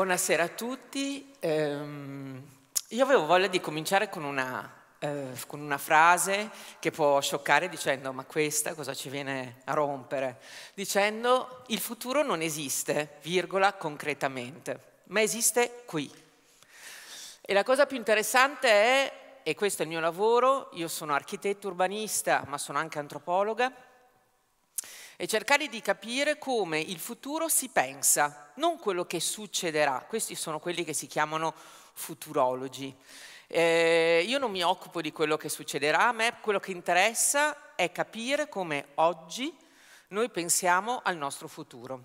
Buonasera a tutti. Eh, io avevo voglia di cominciare con una, eh, con una, frase che può scioccare dicendo ma questa cosa ci viene a rompere? Dicendo il futuro non esiste, virgola, concretamente, ma esiste qui. E la cosa più interessante è, e questo è il mio lavoro, io sono architetto urbanista ma sono anche antropologa, e cercare di capire come il futuro si pensa, non quello che succederà. Questi sono quelli che si chiamano futurologi. Eh, io non mi occupo di quello che succederà, a me quello che interessa è capire come oggi noi pensiamo al nostro futuro.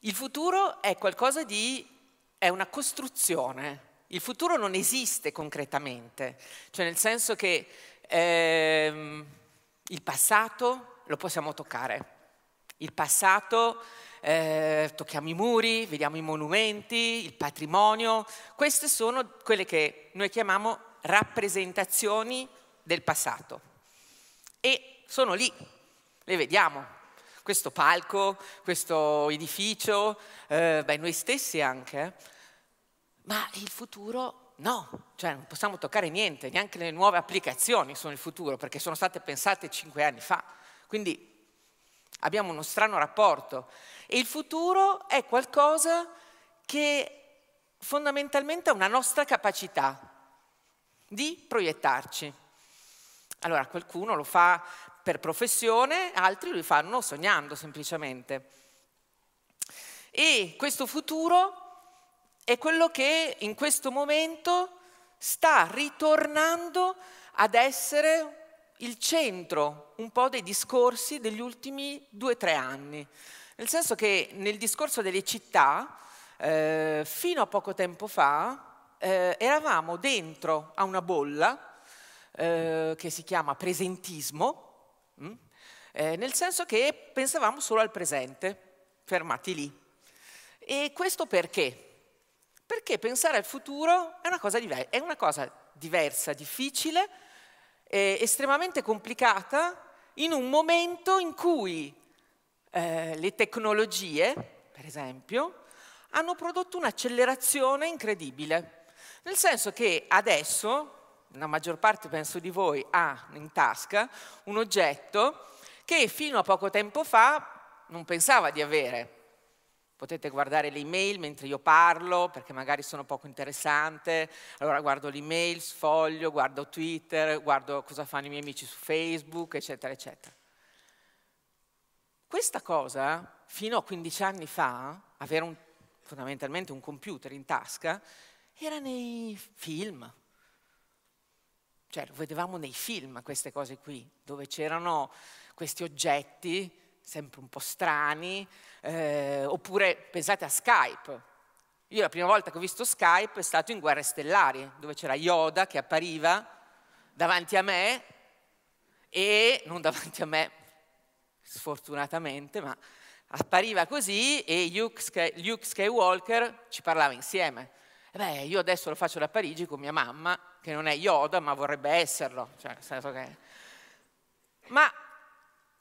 Il futuro è qualcosa di, è una costruzione. Il futuro non esiste concretamente, cioè nel senso che ehm, il passato lo possiamo toccare. Il passato, eh, tocchiamo i muri, vediamo i monumenti, il patrimonio, queste sono quelle che noi chiamiamo rappresentazioni del passato. E sono lì, le vediamo. Questo palco, questo edificio, eh, beh, noi stessi anche, eh. ma il futuro no, cioè non possiamo toccare niente, neanche le nuove applicazioni sono il futuro perché sono state pensate cinque anni fa. Quindi abbiamo uno strano rapporto. E il futuro è qualcosa che fondamentalmente è una nostra capacità di proiettarci. Allora qualcuno lo fa per professione, altri lo fanno sognando semplicemente. E questo futuro è quello che in questo momento sta ritornando ad essere il centro un po' dei discorsi degli ultimi due o tre anni, nel senso che nel discorso delle città, eh, fino a poco tempo fa, eh, eravamo dentro a una bolla eh, che si chiama presentismo, mh? Mm, eh, nel senso che pensavamo solo al presente, fermati lì. E questo perché? Perché pensare al futuro è una cosa, diver- è una cosa diversa, difficile, eh, estremamente complicata in un momento in cui eh, le tecnologie, per esempio, hanno prodotto un'accelerazione incredibile. Nel senso che adesso, la maggior parte penso di voi ha in tasca un oggetto che fino a poco tempo fa non pensava di avere. Potete guardare le email mentre io parlo, perché magari sono poco interessante. Allora guardo le email, sfoglio, guardo Twitter, guardo cosa fanno i miei amici su Facebook, eccetera, eccetera. Questa cosa, fino a 15 anni fa, avere un, fondamentalmente un computer in tasca, era nei film. Cioè, lo vedevamo nei film queste cose qui, dove c'erano questi oggetti sempre un po' strani, eh, oppure pensate a Skype. Io la prima volta che ho visto Skype è stato in Guerre Stellari, dove c'era Yoda che appariva davanti a me e non davanti a me, sfortunatamente, ma appariva così e Luke Skywalker ci parlava insieme. E beh, io adesso lo faccio da Parigi con mia mamma, che non è Yoda, ma vorrebbe esserlo. Cioè, che... Ma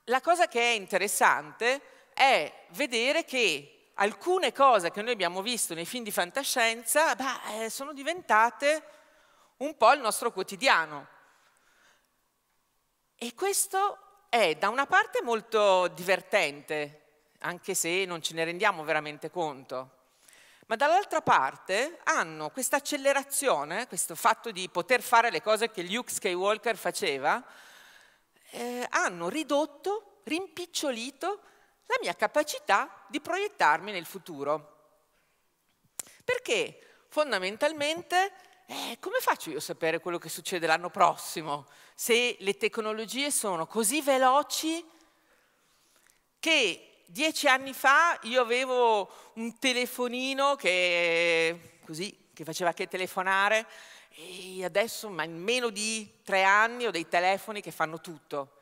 la cosa che è interessante è vedere che alcune cose che noi abbiamo visto nei film di fantascienza beh, eh, sono diventate un po' il nostro quotidiano. E questo è da una parte molto divertente, anche se non ce ne rendiamo veramente conto, ma dall'altra parte hanno questa accelerazione, questo fatto di poter fare le cose che Luke Skywalker faceva, eh, hanno ridotto, rimpicciolito la mia capacità di proiettarmi nel futuro. Perché fondamentalmente eh, come faccio io a sapere quello che succede l'anno prossimo se le tecnologie sono così veloci che dieci anni fa io avevo un telefonino che, eh, così, che faceva che telefonare e adesso, ma in meno di tre anni, ho dei telefoni che fanno tutto.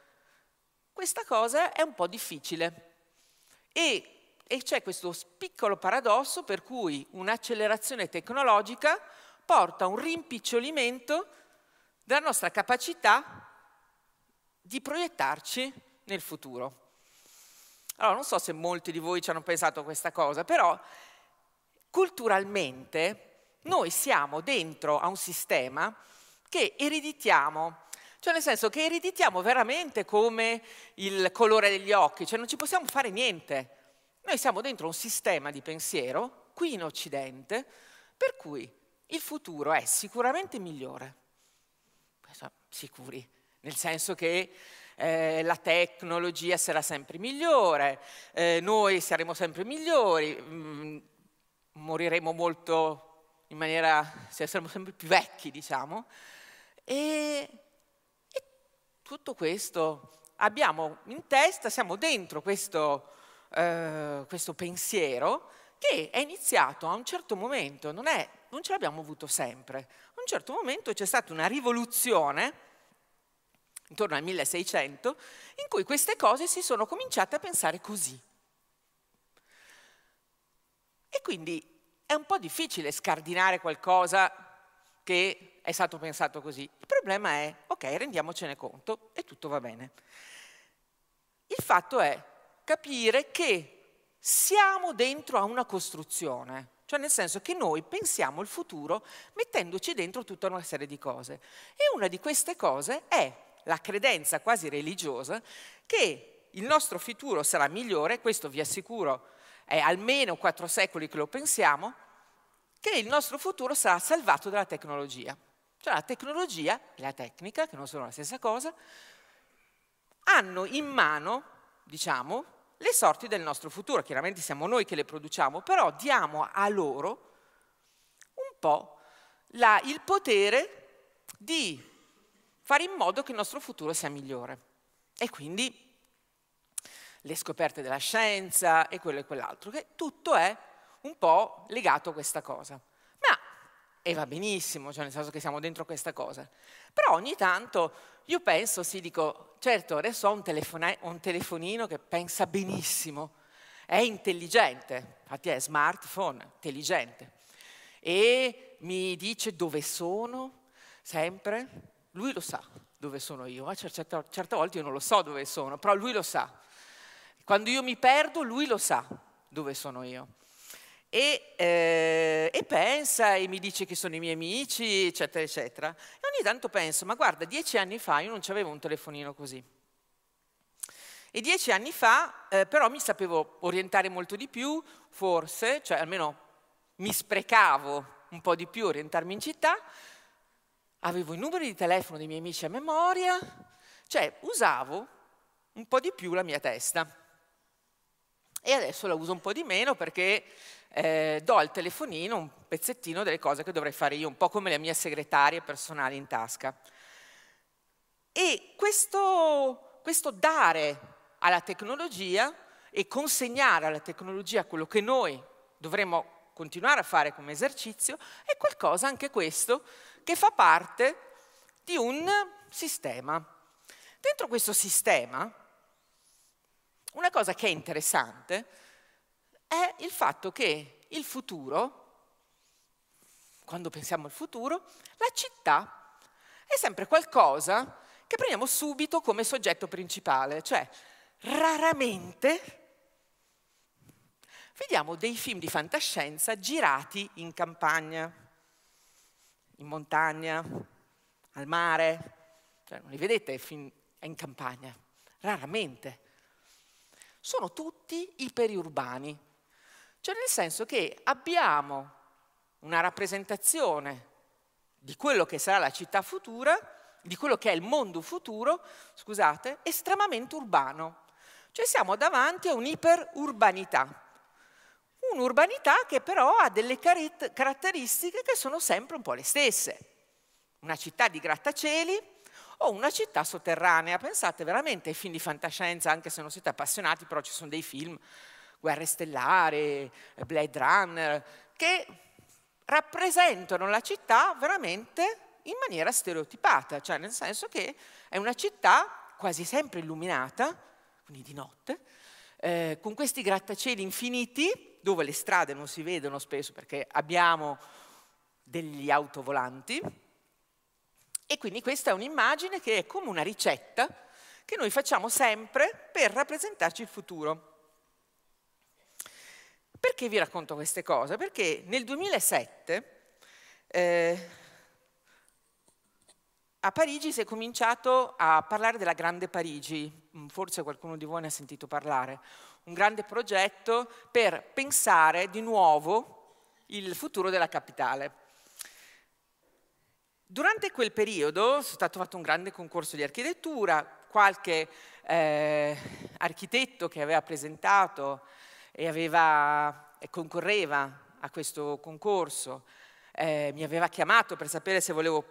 Questa cosa è un po' difficile. E, e c'è questo piccolo paradosso per cui un'accelerazione tecnologica porta a un rimpicciolimento della nostra capacità di proiettarci nel futuro. Allora, non so se molti di voi ci hanno pensato a questa cosa, però culturalmente noi siamo dentro a un sistema che ereditiamo, cioè nel senso che ereditiamo veramente come il colore degli occhi, cioè non ci possiamo fare niente. Noi siamo dentro un sistema di pensiero, qui in Occidente, per cui il futuro è sicuramente migliore. Sicuri, nel senso che eh, la tecnologia sarà sempre migliore, eh, noi saremo sempre migliori, mh, mm, moriremo molto in maniera, saremo sempre più vecchi, diciamo, e, e tutto questo abbiamo in testa, siamo dentro questo, eh, questo, pensiero che è iniziato a un certo momento, non, è, non ce l'abbiamo avuto sempre. A un certo momento c'è stata una rivoluzione, intorno al 1600, in cui queste cose si sono cominciate a pensare così. E quindi è un po' difficile scardinare qualcosa che è stato pensato così. Il problema è, ok, rendiamocene conto e tutto va bene. Il fatto è capire che siamo dentro a una costruzione, cioè nel senso che noi pensiamo il futuro mettendoci dentro tutta una serie di cose. E una di queste cose è la credenza quasi religiosa che il nostro futuro sarà migliore, questo vi assicuro è almeno quattro secoli che lo pensiamo, che il nostro futuro sarà salvato dalla tecnologia. Cioè la tecnologia e la tecnica, che non sono la stessa cosa, hanno in mano, diciamo, le sorti del nostro futuro. Chiaramente siamo noi che le produciamo, però diamo a loro un po' la, il potere di fare in modo che il nostro futuro sia migliore. E quindi le scoperte della scienza e quello e quell'altro, che tutto è un po' legato a questa cosa. Ma, e va benissimo, cioè nel senso che siamo dentro questa cosa, però ogni tanto io penso, sì, dico, certo, adesso ho un, telefon- un telefonino che pensa benissimo, è intelligente, infatti è smartphone, intelligente, e mi dice dove sono, sempre, lui lo sa dove sono io, ma eh, certe, certe volte io non lo so dove sono, però lui lo sa. Quando io mi perdo, lui lo sa dove sono io. E, eh, e, pensa e mi dice che sono i miei amici, eccetera, eccetera. E ogni tanto penso, ma guarda, dieci anni fa io non avevo un telefonino così. E dieci anni fa eh, però mi sapevo orientare molto di più, forse, cioè almeno mi sprecavo un po' di più orientarmi in città, avevo i numeri di telefono dei miei amici a memoria, cioè usavo un po' di più la mia testa. E adesso la uso un po' di meno perché eh, do al telefonino un pezzettino delle cose che dovrei fare io, un po' come le mie segretarie personali in tasca. E questo, questo dare alla tecnologia e consegnare alla tecnologia quello che noi dovremmo continuare a fare come esercizio è qualcosa, anche questo, che fa parte di un sistema. Dentro questo sistema una cosa che è interessante è il fatto che il futuro, quando pensiamo al futuro, la città è sempre qualcosa che prendiamo subito come soggetto principale, cioè raramente vediamo dei film di fantascienza girati in campagna, in montagna, al mare, cioè, non li vedete in campagna, raramente sono tutti i periurbani, cioè nel senso che abbiamo una rappresentazione di quello che sarà la città futura, di quello che è il mondo futuro, scusate, estremamente urbano. Cioè siamo davanti a un'iperurbanità, un'urbanità che però ha delle caratteristiche che sono sempre un po' le stesse. Una città di grattacieli, o una città sotterranea. Pensate veramente ai film di fantascienza, anche se non siete appassionati, però ci sono dei film, Guerre Stellare, Blade Runner, che rappresentano la città veramente in maniera stereotipata, cioè nel senso che è una città quasi sempre illuminata, quindi di notte, eh, con questi grattacieli infiniti, dove le strade non si vedono spesso perché abbiamo degli autovolanti, e quindi questa è un'immagine che è come una ricetta che noi facciamo sempre per rappresentarci il futuro. Perché vi racconto queste cose? Perché nel 2007 eh, a Parigi si è cominciato a parlare della Grande Parigi, mm, forse qualcuno di voi ne ha sentito parlare, un grande progetto per pensare di nuovo il futuro della capitale. Durante quel periodo è stato fatto un grande concorso di architettura, qualche eh, architetto che aveva presentato e, aveva, e concorreva a questo concorso eh, mi aveva chiamato per sapere se volevo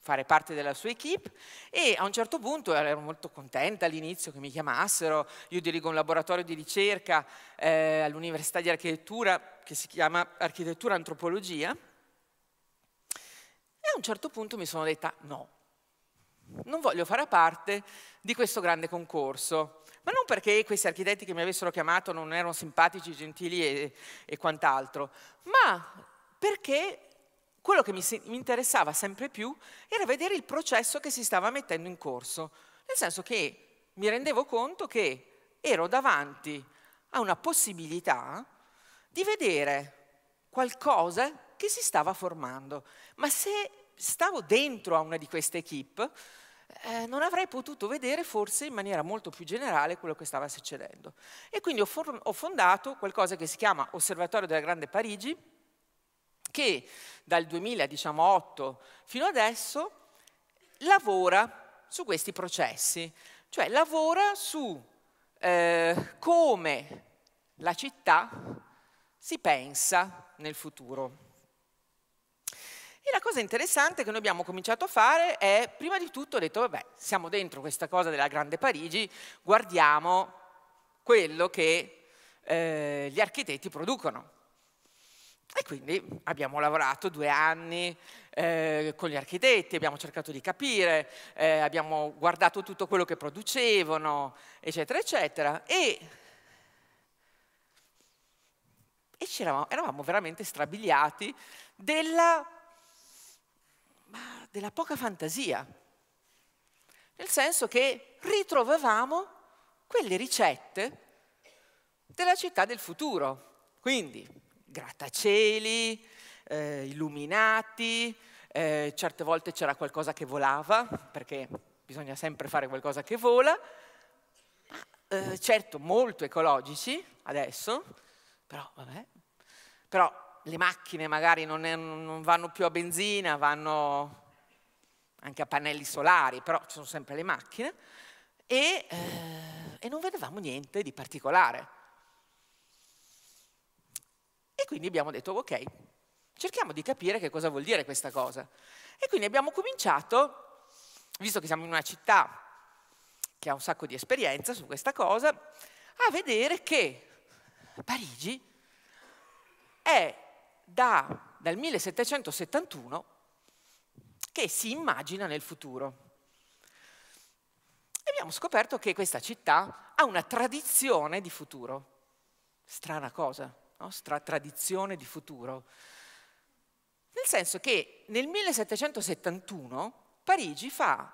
fare parte della sua equip e a un certo punto ero molto contenta all'inizio che mi chiamassero, io dirigo un laboratorio di ricerca eh, all'Università di Architettura che si chiama Architettura Antropologia a un certo punto mi sono detta no, non voglio fare parte di questo grande concorso. Ma non perché questi architetti che mi avessero chiamato non erano simpatici, gentili e, e quant'altro, ma perché quello che mi, mi interessava sempre più era vedere il processo che si stava mettendo in corso. Nel senso che mi rendevo conto che ero davanti a una possibilità di vedere qualcosa che si stava formando. Ma se stavo dentro a una di queste equip, eh, non avrei potuto vedere forse in maniera molto più generale quello che stava succedendo. E quindi ho, for- ho fondato qualcosa che si chiama Osservatorio della Grande Parigi, che dal 2008 fino adesso lavora su questi processi, cioè lavora su eh, come la città si pensa nel futuro la cosa interessante che noi abbiamo cominciato a fare è, prima di tutto, ho detto, vabbè, siamo dentro questa cosa della Grande Parigi, guardiamo quello che eh, gli architetti producono. E quindi abbiamo lavorato due anni eh, con gli architetti, abbiamo cercato di capire, eh, abbiamo guardato tutto quello che producevano, eccetera, eccetera. E, e eravamo veramente strabiliati della ma della poca fantasia, nel senso che ritrovavamo quelle ricette della città del futuro, quindi grattacieli, eh, illuminati, eh, certe volte c'era qualcosa che volava, perché bisogna sempre fare qualcosa che vola, eh, certo molto ecologici adesso, però vabbè, però le macchine magari non, è, non vanno più a benzina, vanno anche a pannelli solari, però ci sono sempre le macchine, e, eh, e non vedevamo niente di particolare. E quindi abbiamo detto, ok, cerchiamo di capire che cosa vuol dire questa cosa. E quindi abbiamo cominciato, visto che siamo in una città che ha un sacco di esperienza su questa cosa, a vedere che Parigi è da, dal 1771 che si immagina nel futuro. E abbiamo scoperto che questa città ha una tradizione di futuro. Strana cosa, no? Stra tradizione di futuro. Nel senso che nel 1771 Parigi fa,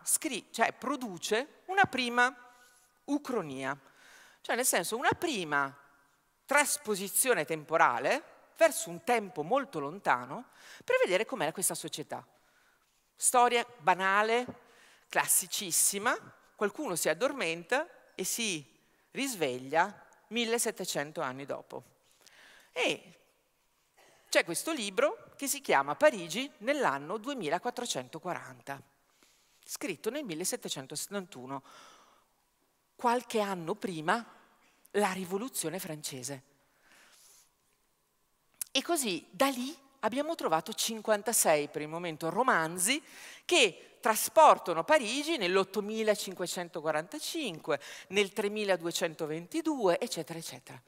cioè produce una prima ucronia, cioè nel senso una prima trasposizione temporale verso un tempo molto lontano per vedere com'era questa società. Storia banale, classicissima, qualcuno si addormenta e si risveglia 1700 anni dopo. E c'è questo libro che si chiama Parigi nell'anno 2440, scritto nel 1771, qualche anno prima la rivoluzione francese. E così da lì abbiamo trovato 56 per il momento romanzi che trasportano Parigi nell'8545, nel 3222, eccetera, eccetera.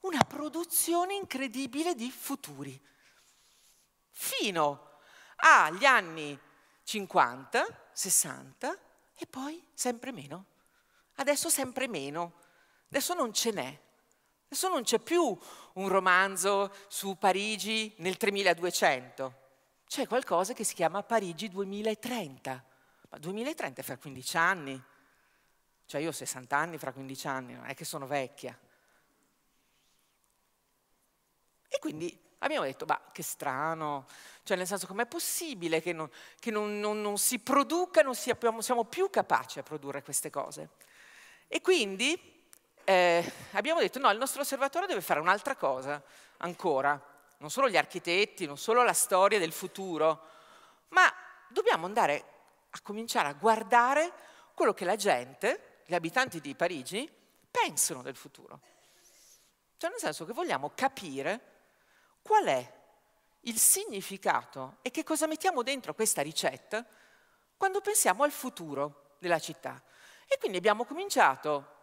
Una produzione incredibile di futuri. Fino agli anni 50, 60 e poi sempre meno. Adesso sempre meno. Adesso non ce n'è. Adesso non c'è più un romanzo su Parigi nel 3200, c'è qualcosa che si chiama Parigi 2030. Ma 2030 è fra 15 anni, cioè io ho 60 anni fra 15 anni, non è che sono vecchia. E quindi abbiamo detto, ma che strano, cioè nel senso com'è possibile che non, che non, non, non si produca, non siamo più capaci a produrre queste cose. E quindi eh, abbiamo detto no, il nostro osservatorio deve fare un'altra cosa ancora, non solo gli architetti, non solo la storia del futuro, ma dobbiamo andare a cominciare a guardare quello che la gente, gli abitanti di Parigi, pensano del futuro. Cioè nel senso che vogliamo capire qual è il significato e che cosa mettiamo dentro questa ricetta quando pensiamo al futuro della città. E quindi abbiamo cominciato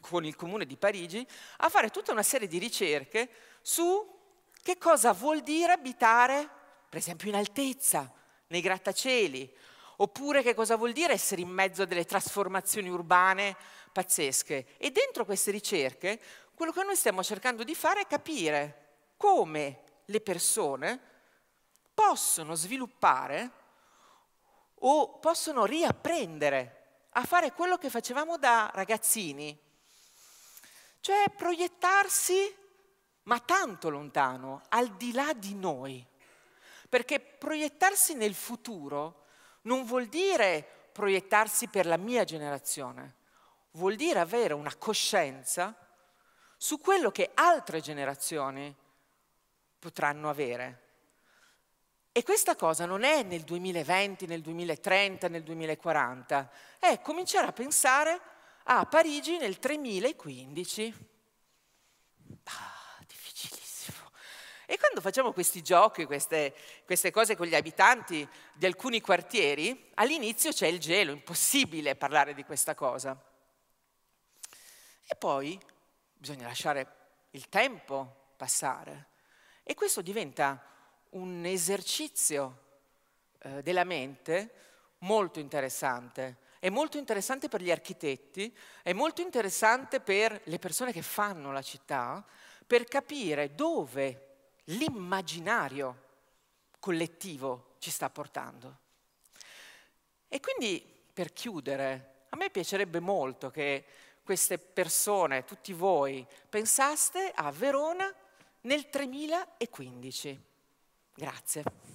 con il comune di Parigi a fare tutta una serie di ricerche su che cosa vuol dire abitare, per esempio, in altezza, nei grattacieli, oppure che cosa vuol dire essere in mezzo a delle trasformazioni urbane pazzesche. E dentro queste ricerche quello che noi stiamo cercando di fare è capire come le persone possono sviluppare o possono riapprendere a fare quello che facevamo da ragazzini, cioè proiettarsi, ma tanto lontano, al di là di noi. Perché proiettarsi nel futuro non vuol dire proiettarsi per la mia generazione, vuol dire avere una coscienza su quello che altre generazioni potranno avere. E questa cosa non è nel 2020, nel 2030, nel 2040, è cominciare a pensare a Parigi nel 3015. Ah, difficilissimo. E quando facciamo questi giochi, queste, queste cose con gli abitanti di alcuni quartieri, all'inizio c'è il gelo, impossibile parlare di questa cosa. E poi bisogna lasciare il tempo passare. E questo diventa un esercizio eh, della mente molto interessante, è molto interessante per gli architetti, è molto interessante per le persone che fanno la città, per capire dove l'immaginario collettivo ci sta portando. E quindi, per chiudere, a me piacerebbe molto che queste persone, tutti voi, pensaste a Verona nel 3015. Grazie.